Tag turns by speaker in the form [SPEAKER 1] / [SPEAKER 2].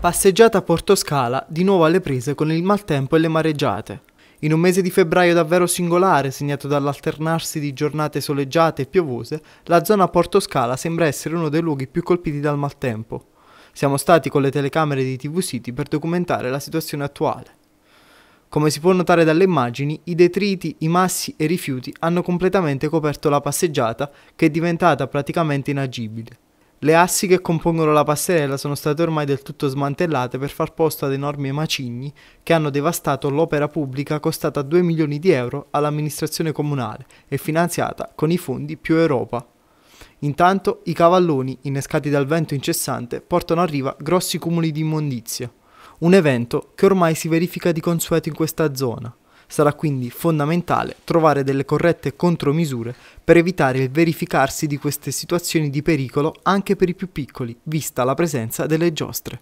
[SPEAKER 1] Passeggiata a Porto Scala, di nuovo alle prese con il maltempo e le mareggiate. In un mese di febbraio davvero singolare, segnato dall'alternarsi di giornate soleggiate e piovose, la zona Porto Scala sembra essere uno dei luoghi più colpiti dal maltempo. Siamo stati con le telecamere di TV City per documentare la situazione attuale. Come si può notare dalle immagini, i detriti, i massi e i rifiuti hanno completamente coperto la passeggiata che è diventata praticamente inagibile. Le assi che compongono la passerella sono state ormai del tutto smantellate per far posto ad enormi macigni che hanno devastato l'opera pubblica costata 2 milioni di euro all'amministrazione comunale e finanziata con i fondi più Europa. Intanto i cavalloni, innescati dal vento incessante, portano a riva grossi cumuli di immondizia, un evento che ormai si verifica di consueto in questa zona. Sarà quindi fondamentale trovare delle corrette contromisure per evitare il verificarsi di queste situazioni di pericolo anche per i più piccoli, vista la presenza delle giostre.